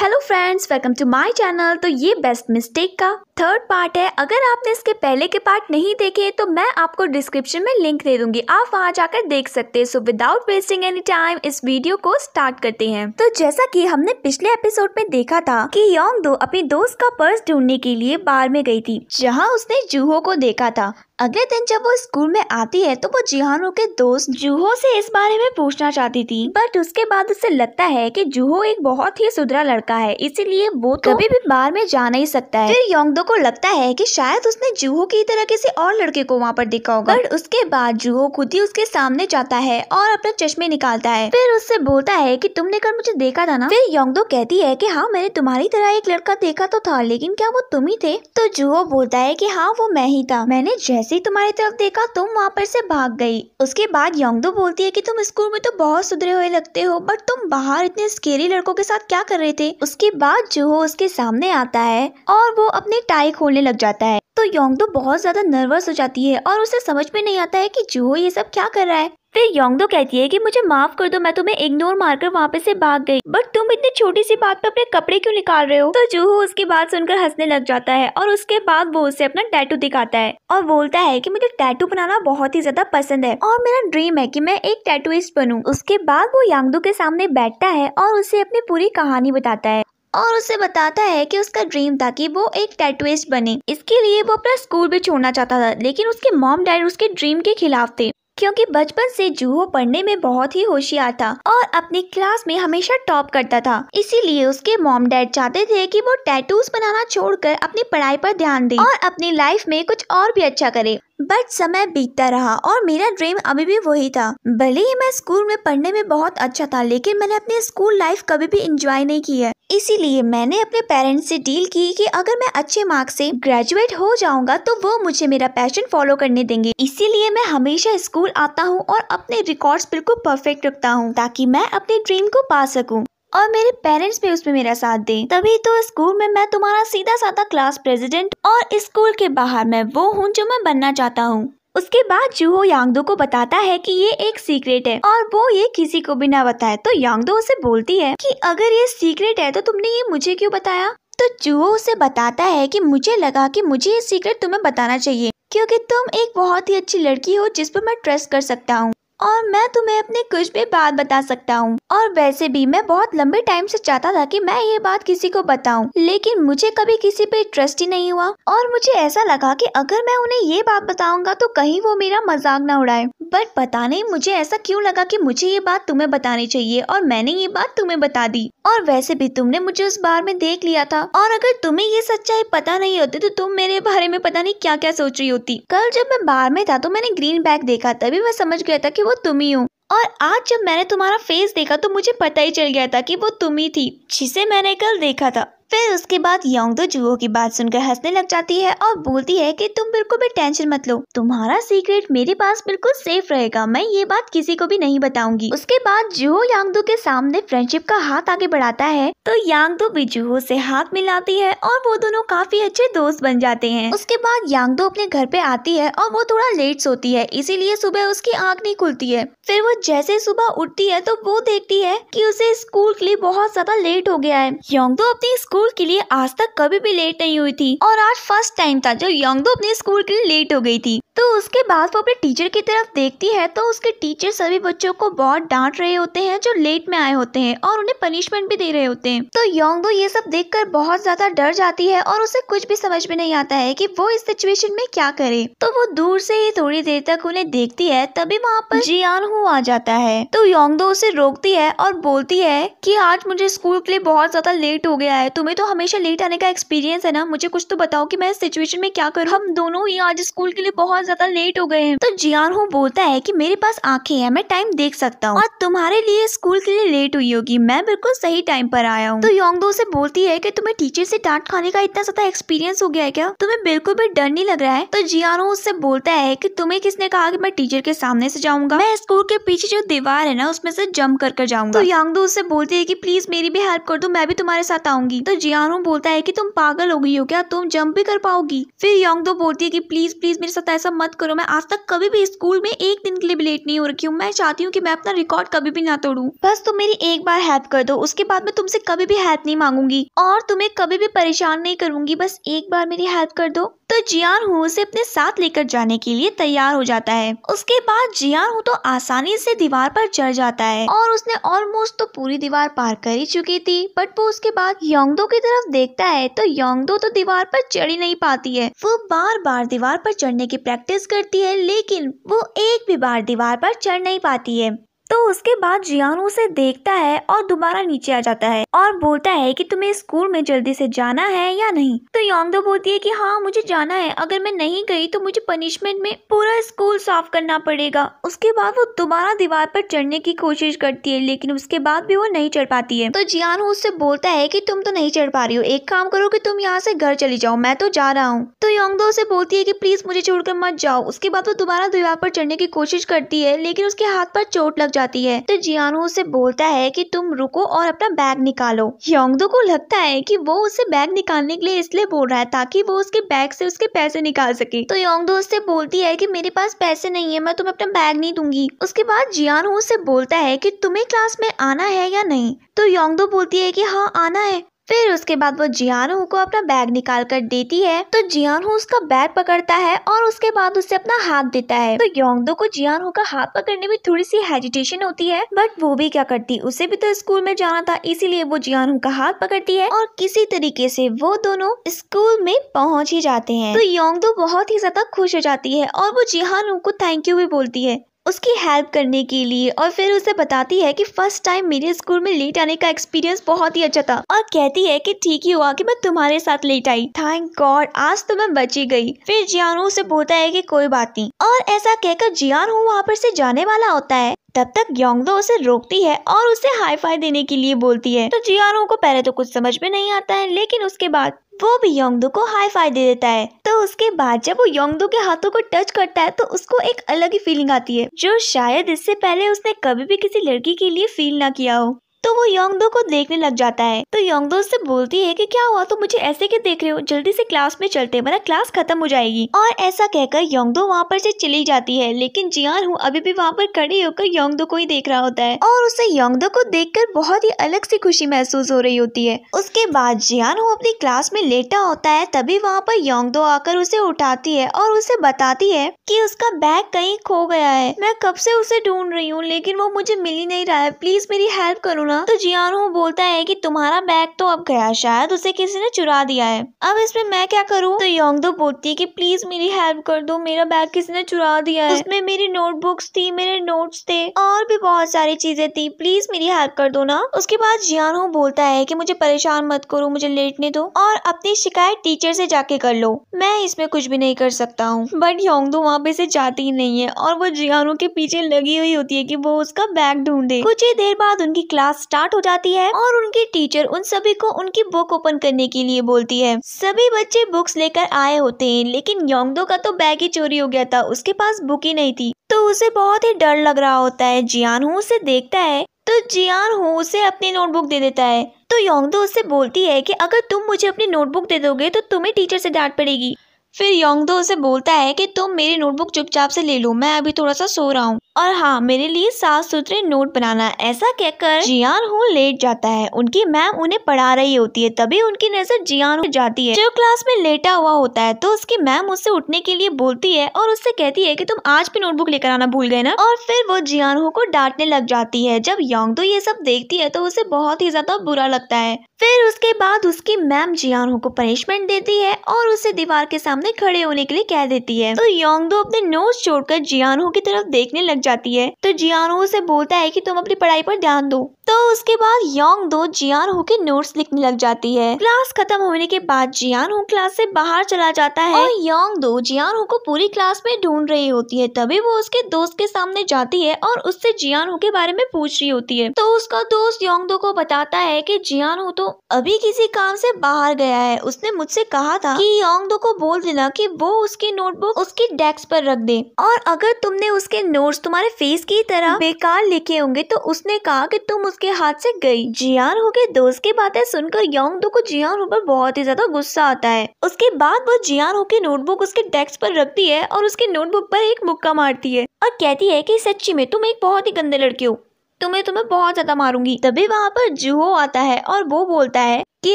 hello friends welcome to my channel तो ये best mistake का थर्ड पार्ट है अगर आपने इसके पहले के पार्ट नहीं देखे तो मैं आपको डिस्क्रिप्शन में लिंक दे दूंगी आप वहां जाकर देख सकते हैं so without wasting any time इस वीडियो को स्टार्ट करते हैं तो जैसा कि हमने पिछले एपिसोड में देखा था कि योंग दो अपनी दोस्त का पर्स ढूंढने के लिए बार में गई थी जहाँ उसने जूहो को देखा था अगले दिन जब वो स्कूल में आती है तो वो जिहानो के दोस्त जूहो से इस बारे में पूछना चाहती थी बट उसके बाद उसे लगता है कि जूहो एक बहुत ही सुधरा लड़का है इसीलिए वो तो कभी भी बार में जा नहीं सकता है फिर योंगदो को लगता है कि शायद उसने जूहो की तरह किसी और लड़के को वहाँ पर देखा होगा बट उसके बाद जूहो खुद ही उसके सामने जाता है और अपना चश्मे निकालता है फिर उससे बोलता है की तुमने कल मुझे देखा था ना फिर योंगदो कहती है की हाँ मैंने तुम्हारी तरह एक लड़का देखा तो था लेकिन क्या वो तुम ही थे तो जूहो बोलता है की हाँ वो मैं ही था मैंने जैसे जैसे ही तुम्हारी तरफ देखा तुम वहाँ पर से भाग गई उसके बाद योंगदो बोलती है कि तुम स्कूल में तो बहुत सुधरे हुए लगते हो बट तुम बाहर इतने स्केरी लड़कों के साथ क्या कर रहे थे उसके बाद जो उसके सामने आता है और वो अपने टाई खोलने लग जाता है तो दो तो बहुत ज़्यादा नर्वस हो जाती है और उसे समझ में नहीं आता है कि जूहो ये सब क्या कर रहा है फिर योंगदो तो कहती है कि मुझे माफ कर दो मैं तुम्हें इग्नोर मारकर वहाँ पे से भाग गई बट तुम इतनी छोटी सी बात पे अपने कपड़े क्यों निकाल रहे हो तो जूहो उसकी बात सुनकर हंसने लग जाता है और उसके बाद वो उसे अपना टैटू दिखाता है और बोलता है कि मुझे टैटू बनाना बहुत ही ज्यादा पसंद है और मेरा ड्रीम है की मैं एक टैटूस्ट बनू उसके बाद वो यांगदो के सामने बैठता है और उसे अपनी पूरी कहानी बताता है और उसे बताता है कि उसका ड्रीम था कि वो एक टेटुस्ट बने इसके लिए वो अपना स्कूल भी छोड़ना चाहता था लेकिन उसके मॉम डैड उसके ड्रीम के खिलाफ थे क्योंकि बचपन से जूहो पढ़ने में बहुत ही होशियार था और अपनी क्लास में हमेशा टॉप करता था इसीलिए उसके मॉम डैड चाहते थे कि वो टैटूज बनाना छोड़कर अपनी पढ़ाई पर ध्यान दे और अपनी लाइफ में कुछ और भी अच्छा करे बट समय बीतता रहा और मेरा ड्रीम अभी भी वही था भले ही मैं स्कूल में पढ़ने में बहुत अच्छा था लेकिन मैंने अपनी स्कूल लाइफ कभी भी इंजॉय नहीं की है इसीलिए मैंने अपने पेरेंट्स से डील की कि अगर मैं अच्छे मार्क्स से ग्रेजुएट हो जाऊंगा तो वो मुझे मेरा पैशन फॉलो करने देंगे इसीलिए मैं हमेशा स्कूल आता हूँ और अपने रिकॉर्ड बिल्कुल परफेक्ट रखता हूँ ताकि मैं अपने ड्रीम को पा सकूँ और मेरे पेरेंट्स भी उसमें मेरा साथ दें तभी तो स्कूल में मैं तुम्हारा सीधा साधा क्लास प्रेसिडेंट और स्कूल के बाहर मैं वो हूँ जो मैं बनना चाहता हूँ उसके बाद जूहो यांगदो को बताता है कि ये एक सीक्रेट है और वो ये किसी को भी ना बताए तो यांगदो उसे बोलती है कि अगर ये सीक्रेट है तो तुमने ये मुझे क्यों बताया तो जूहो उसे बताता है कि मुझे लगा कि मुझे ये सीक्रेट तुम्हें बताना चाहिए क्योंकि तुम एक बहुत ही अच्छी लड़की हो जिस पर मैं ट्रस्ट कर सकता हूँ और मैं तुम्हें अपने कुछ भी बात बता सकता हूँ और वैसे भी मैं बहुत लंबे टाइम से चाहता था कि मैं ये बात किसी को बताऊँ लेकिन मुझे कभी किसी पे ट्रस्ट ही नहीं हुआ और मुझे ऐसा लगा कि अगर मैं उन्हें ये बात बताऊंगा तो कहीं वो मेरा मजाक ना उड़ाए बट पता नहीं मुझे ऐसा क्यों लगा कि मुझे ये बात तुम्हें बतानी चाहिए और मैंने ये बात तुम्हें बता दी और वैसे भी तुमने मुझे उस बार में देख लिया था और अगर तुम्हें ये सच्चाई पता नहीं होती तो तुम मेरे बारे में पता नहीं क्या क्या सोच रही होती कल जब मैं बार में था तो मैंने ग्रीन बैग देखा तभी मैं समझ गया था की वो तुम ही हो और आज जब मैंने तुम्हारा फेस देखा तो मुझे पता ही चल गया था कि वो तुम ही थी जिसे मैंने कल देखा था फिर उसके बाद दो जुओ की बात सुनकर हंसने लग जाती है और बोलती है कि तुम बिल्कुल भी टेंशन मत लो तुम्हारा सीक्रेट मेरे पास बिल्कुल सेफ रहेगा मैं ये बात किसी को भी नहीं बताऊंगी उसके बाद जुहो यांगदो के सामने फ्रेंडशिप का हाथ आगे बढ़ाता है तो यांगदो भी जुहो से हाथ मिलाती है और वो दोनों काफी अच्छे दोस्त बन जाते हैं उसके बाद यांगदो अपने घर पे आती है और वो थोड़ा लेट सोती है इसीलिए सुबह उसकी आँख नहीं खुलती है फिर वो जैसे सुबह उठती है तो वो देखती है की उसे स्कूल के लिए बहुत ज्यादा लेट हो गया है योंगदो अपनी स्कूल स्कूल के लिए आज तक कभी भी लेट नहीं हुई थी और आज फर्स्ट टाइम था जो दो अपने स्कूल के लिए लेट हो गई थी तो उसके बाद वो अपने टीचर की तरफ देखती है तो उसके टीचर सभी बच्चों को बहुत डांट रहे होते हैं जो लेट में आए होते हैं और उन्हें पनिशमेंट भी दे रहे होते हैं तो योंग दो ये सब कर बहुत ज्यादा डर जाती है और उसे कुछ भी समझ में नहीं आता है की वो इस सिचुएशन में क्या करे तो वो दूर से ही थोड़ी देर तक उन्हें देखती है तभी वहाँ पर जियान हु आ जाता है तो योंग दो उसे रोकती है और बोलती है की आज मुझे स्कूल के लिए बहुत ज्यादा लेट हो गया है तुम्हें तो हमेशा लेट आने का एक्सपीरियंस है ना मुझे कुछ तो बताओ की मैं इस सिचुएशन में क्या करूँ हम दोनों ही आज स्कूल के लिए बहुत ज्यादा लेट हो गए हैं तो जियान हो बोलता है कि मेरे पास आंखें हैं मैं टाइम देख सकता हूँ और तुम्हारे लिए स्कूल के लिए लेट हुई होगी मैं बिल्कुल सही टाइम पर आया हूँ तो योंगदो से बोलती है की तुम्हें टीचर से डांट खाने का इतना ज्यादा एक्सपीरियंस हो गया है क्या तुम्हें बिल्कुल भी डर नहीं लग रहा है तो जियानो उससे बोलता है की तुम्हे किसने कहा की मैं टीचर के सामने से जाऊंगा मैं स्कूल के पीछे जो दीवार है ना उसमें से जम कर कर जाऊंगा तो यांगदो उससे बोलती है की प्लीज मेरी भी हेल्प कर दो मैं भी तुम्हारे साथ आऊंगी तो जियानो बोलता है की तुम पागल हो गई हो क्या तुम जम्प भी कर पाओगी फिर योंगदो बोलती है की प्लीज प्लीज मेरे साथ ऐसा सब मत करो मैं आज तक कभी भी स्कूल में एक दिन के लिए भी लेट नहीं हो रखी हूँ मैं चाहती हूँ कि मैं अपना रिकॉर्ड कभी भी ना तोड़ूं बस तुम मेरी एक बार हेल्प कर दो उसके बाद मैं तुमसे कभी भी हेल्प नहीं मांगूंगी और तुम्हें कभी भी परेशान नहीं करूंगी बस एक बार मेरी हेल्प कर दो तो जियान हु उसे अपने साथ लेकर जाने के लिए तैयार हो जाता है उसके बाद जियान हु तो आसानी से दीवार पर चढ़ जाता है और उसने ऑलमोस्ट तो पूरी दीवार पार कर ही चुकी थी बट वो उसके बाद योंगदो की तरफ देखता है तो योंगदो तो दीवार पर चढ़ ही नहीं पाती है वो बार बार दीवार पर चढ़ने की प्रैक्टिस प्रैक्टिस करती है लेकिन वो एक भी बार दीवार पर चढ़ नहीं पाती है तो उसके बाद जियान उसे देखता है और दोबारा नीचे आ जाता है और बोलता है कि तुम्हें स्कूल में जल्दी से जाना है या नहीं तो योंगदो बोलती है कि हाँ मुझे जाना है अगर मैं नहीं गई तो मुझे पनिशमेंट में पूरा स्कूल साफ करना पड़ेगा उसके बाद वो दोबारा दीवार पर चढ़ने की कोशिश करती है लेकिन उसके बाद भी वो नहीं चढ़ पाती है तो जियान उससे बोलता है की तुम तो नहीं चढ़ पा रही हो एक काम करो की तुम यहाँ से घर चली जाओ मैं तो जा रहा हूँ तो योंगदो उसे बोलती है की प्लीज मुझे छोड़ मत जाओ उसके बाद वो दोबारा दीवार पर चढ़ने की कोशिश करती है लेकिन उसके हाथ पर चोट लग जाती जाती है तो जियानू उसे बोलता है कि तुम रुको और अपना बैग निकालो योंगदो को लगता है कि वो उसे बैग निकालने के लिए इसलिए बोल रहा है ताकि वो उसके बैग से उसके पैसे निकाल सके तो योंगदो उससे बोलती है कि मेरे पास पैसे नहीं है मैं तुम्हें अपना बैग नहीं दूंगी उसके बाद जियानू उसे बोलता है कि तुम्हें क्लास में आना है या नहीं तो योंगदो बोलती है कि हाँ आना है फिर उसके बाद वो जियानू को अपना बैग निकाल कर देती है तो जियानू उसका बैग पकड़ता है और उसके बाद उसे अपना हाथ देता है तो योंगदो को जियानू का हाथ पकड़ने में थोड़ी सी हेजिटेशन होती है बट वो भी क्या करती उसे भी तो स्कूल में जाना था इसीलिए वो जियानू का हाथ पकड़ती है और किसी तरीके से वो दोनों स्कूल में पहुंच ही जाते हैं तो योंगदो बहुत ही ज्यादा खुश हो जाती है और वो जिहानू को थैंक यू भी बोलती है उसकी हेल्प करने के लिए और फिर उसे बताती है कि फर्स्ट टाइम मेरे स्कूल में लेट आने का एक्सपीरियंस बहुत ही अच्छा था और कहती है कि ठीक ही हुआ कि मैं तुम्हारे साथ लेट आई थैंक गॉड आज तो मैं बची गई फिर जियानू उसे बोलता है कि कोई बात नहीं और ऐसा कहकर जियानू वहाँ पर से जाने वाला होता है तब तक योंगदो उसे रोकती है और उसे हाई फाई देने के लिए बोलती है तो जियानो को पहले तो कुछ समझ में नहीं आता है लेकिन उसके बाद वो भी योंगदो को हाई फाई दे देता है तो उसके बाद जब वो योंगदो के हाथों को टच करता है तो उसको एक अलग ही फीलिंग आती है जो शायद इससे पहले उसने कभी भी किसी लड़की के लिए फील ना किया हो तो वो योंगदो को देखने लग जाता है तो योंगदो उससे बोलती है कि क्या हुआ तो मुझे ऐसे क्यों देख रहे हो जल्दी से क्लास में चलते मेरा क्लास खत्म हो जाएगी और ऐसा कहकर योंगदो वहाँ पर से चली जाती है लेकिन जियान हूँ अभी भी वहाँ पर खड़ी होकर योंगदो को ही देख रहा होता है और उसे योंगदो को कर बहुत ही अलग सी खुशी महसूस हो रही होती है उसके बाद जियान हूँ अपनी क्लास में लेटा होता है तभी वहाँ पर योंगदो आकर उसे उठाती है और उसे बताती है की उसका बैग कहीं खो गया है मैं कब से उसे ढूंढ रही हूँ लेकिन वो मुझे मिल ही नहीं रहा है प्लीज मेरी हेल्प करो सुना तो जियानू बोलता है कि तुम्हारा बैग तो अब गया शायद उसे किसी ने चुरा दिया है अब इसमें मैं क्या करूँ तो योंगदो बोलती है कि प्लीज मेरी हेल्प कर दो मेरा बैग किसी ने चुरा दिया है उसमें मेरी नोटबुक्स थी मेरे नोट्स थे और भी बहुत सारी चीजें थी प्लीज मेरी हेल्प कर दो ना उसके बाद जियानू बोलता है की मुझे परेशान मत करो मुझे लेटने दो और अपनी शिकायत टीचर से जाके कर लो मैं इसमें कुछ भी नहीं कर सकता हूँ बट योंगदो वहाँ पे से जाती ही नहीं है और वो जियानू के पीछे लगी हुई होती है की वो उसका बैग ढूंढे कुछ ही देर बाद उनकी क्लास स्टार्ट हो जाती है और उनकी टीचर उन सभी को उनकी बुक ओपन करने के लिए बोलती है सभी बच्चे बुक्स लेकर आए होते हैं लेकिन योंगदो का तो बैग ही चोरी हो गया था उसके पास बुक ही नहीं थी तो उसे बहुत ही डर लग रहा होता है जियान हो उसे देखता है तो जियान हो उसे अपनी नोटबुक दे देता है तो योंगदो उसे बोलती है की अगर तुम मुझे अपनी नोटबुक दे दोगे तो तुम्हें टीचर से डांट पड़ेगी फिर योंगदो उसे बोलता है कि तुम मेरी नोटबुक चुपचाप से ले लो मैं अभी थोड़ा सा सो रहा हूँ और हाँ मेरे लिए साफ सुथरे नोट बनाना ऐसा कहकर जियान हूँ लेट जाता है उनकी मैम उन्हें पढ़ा रही होती है तभी उनकी नजर जियान जाती है जो क्लास में लेटा हुआ होता है तो उसकी मैम उससे उठने के लिए बोलती है और उससे कहती है की तुम आज भी नोटबुक लेकर आना भूल गए ना और फिर वो जियान को डांटने लग जाती है जब योंग तो ये सब देखती है तो उसे बहुत ही ज्यादा बुरा लगता है फिर उसके बाद उसकी मैम जियान को पनिशमेंट देती है और उसे दीवार के सामने खड़े होने के लिए कह देती है तो योंग तो अपने नोट छोड़कर जियान की तरफ देखने लग जाती जाती है तो जियानो उसे बोलता है कि तुम अपनी पढ़ाई पर ध्यान दो तो उसके बाद योंग दो जियान हो के नोट्स लिखने लग जाती है क्लास खत्म होने के बाद जियान हो क्लास से बाहर चला जाता है और योंग दो जियान हो को पूरी क्लास में ढूंढ रही होती है तभी वो उसके दोस्त के सामने जाती है और उससे जियान हो के बारे में पूछ रही होती है तो उसका दोस्त योंग दो को बताता है की जियान हो तो अभी किसी काम से बाहर गया है उसने मुझसे कहा था की योंग दो को बोल देना की वो उसकी नोटबुक उसकी डेस्क पर रख दे और अगर तुमने उसके नोट्स तुम्हारे फेस की तरह बेकार लिखे होंगे तो उसने कहा कि तुम उस उसके हाथ से गई जियान हो के दोस्त की बातें सुनकर योंग दो को जियान हो पर बहुत ही ज्यादा गुस्सा आता है उसके बाद वो जियान हो के नोटबुक उसके डेस्क पर रखती है और उसके नोटबुक पर एक मुक्का मारती है और कहती है कि सच्ची में तुम एक बहुत ही गंदे लड़के हो तुम्हें तुम्हें तो बहुत ज्यादा मारूंगी तभी वहाँ पर जूहो आता है और वो बोलता है कि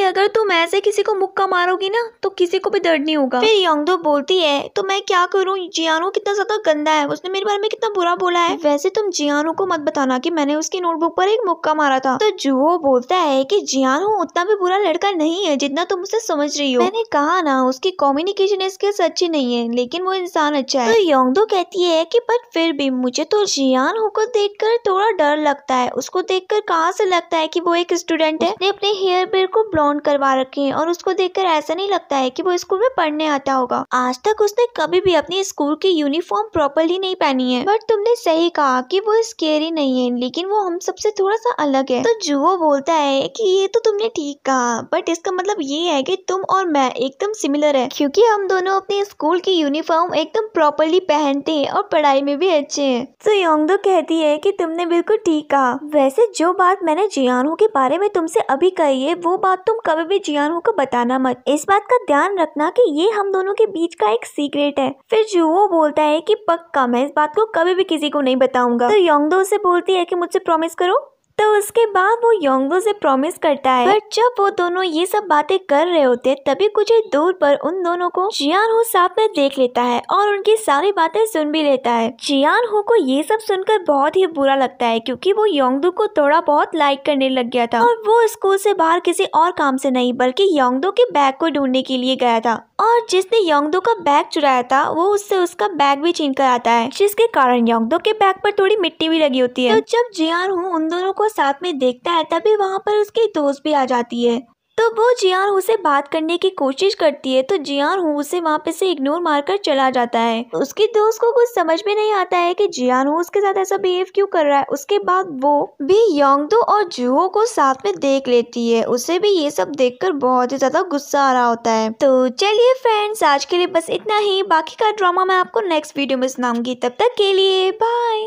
अगर तुम ऐसे किसी को मुक्का मारोगी ना तो किसी को भी दर्द नहीं होगा फिर यंगदो बोलती है तो मैं क्या करूँ जियानो कितना ज्यादा गंदा है उसने मेरे बारे में कितना बुरा बोला है वैसे तुम जियानो को मत बताना कि मैंने उसकी नोटबुक पर एक मुक्का मारा था तो जुहो बोलता है कि जियानो उतना भी बुरा लड़का नहीं है जितना तुम उसे समझ रही हो मैंने कहा ना उसकी कम्युनिकेशन स्किल्स अच्छी नहीं है लेकिन वो इंसान अच्छा है तो योंगदो कहती है की बट फिर भी मुझे तो जियानो को देख कर थोड़ा डर लगता है उसको देख कर कहाँ से लगता है की वो एक स्टूडेंट है अपने हेयर बेयर को ब्लॉन्ड करवा रखे हैं और उसको देखकर ऐसा नहीं लगता है कि वो स्कूल में पढ़ने आता होगा आज तक उसने कभी भी अपनी स्कूल की यूनिफॉर्म प्रॉपरली नहीं पहनी है बट तुमने सही कहा कि वो स्केरी नहीं है लेकिन वो हम सबसे थोड़ा सा अलग है तो जुओ बोलता है कि ये तो तुमने ठीक कहा बट इसका मतलब ये है कि तुम और मैं एकदम सिमिलर है क्योंकि हम दोनों अपने स्कूल की यूनिफॉर्म एकदम प्रॉपरली पहनते हैं और पढ़ाई में भी अच्छे हैं तो योंगदो कहती है कि तुमने बिल्कुल ठीक कहा वैसे जो बात मैंने जियानो के बारे में तुमसे अभी कही है वो बात तुम कभी भी जियानू को बताना मत इस बात का ध्यान रखना कि ये हम दोनों के बीच का एक सीक्रेट है फिर जुओ बोलता है कि पक्का मैं इस बात को कभी भी किसी को नहीं बताऊंगा तो योंगदो उसे बोलती है कि मुझसे प्रॉमिस करो तो उसके बाद वो योंगवो से प्रॉमिस करता है पर जब वो दोनों ये सब बातें कर रहे होते हैं तभी कुछ ही दूर पर उन दोनों को जियान हो साथ में देख लेता है और उनकी सारी बातें सुन भी लेता है जियान हो को ये सब सुनकर बहुत ही बुरा लगता है क्योंकि वो योंगदो को थोड़ा बहुत लाइक करने लग गया था और वो स्कूल से बाहर किसी और काम से नहीं बल्कि योंगदो के बैग को ढूंढने के लिए गया था और जिसने योंगदो का बैग चुराया था वो उससे उसका बैग भी छीन कर आता है जिसके कारण योंगदो के बैग पर थोड़ी मिट्टी भी लगी होती है तो जब जियान हो उन दोनों को को साथ में देखता है तभी वहाँ पर उसकी दोस्त भी आ जाती है तो वो जियान उसे बात करने की कोशिश करती है तो जियान हु उसे वहाँ पे से इग्नोर मारकर चला जाता है उसकी दोस्त को कुछ समझ में नहीं आता है कि जियान हु उसके साथ ऐसा बिहेव क्यों कर रहा है उसके बाद वो भी योंगदो और जूहो को साथ में देख लेती है उसे भी ये सब देखकर बहुत ही ज्यादा गुस्सा आ रहा होता है तो चलिए फ्रेंड्स आज के लिए बस इतना ही बाकी का ड्रामा मैं आपको नेक्स्ट वीडियो में सुनाऊंगी तब तक के लिए बाय